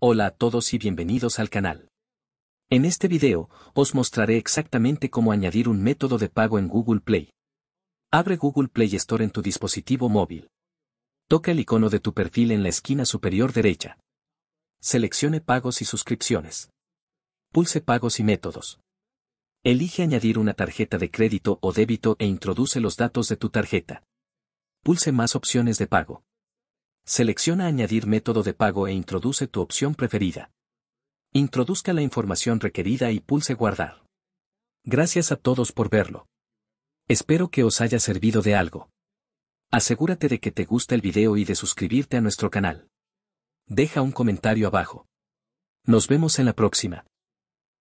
Hola a todos y bienvenidos al canal. En este video, os mostraré exactamente cómo añadir un método de pago en Google Play. Abre Google Play Store en tu dispositivo móvil. Toca el icono de tu perfil en la esquina superior derecha. Seleccione Pagos y suscripciones. Pulse Pagos y métodos. Elige añadir una tarjeta de crédito o débito e introduce los datos de tu tarjeta. Pulse más opciones de pago. Selecciona Añadir método de pago e introduce tu opción preferida. Introduzca la información requerida y pulse Guardar. Gracias a todos por verlo. Espero que os haya servido de algo. Asegúrate de que te gusta el video y de suscribirte a nuestro canal. Deja un comentario abajo. Nos vemos en la próxima.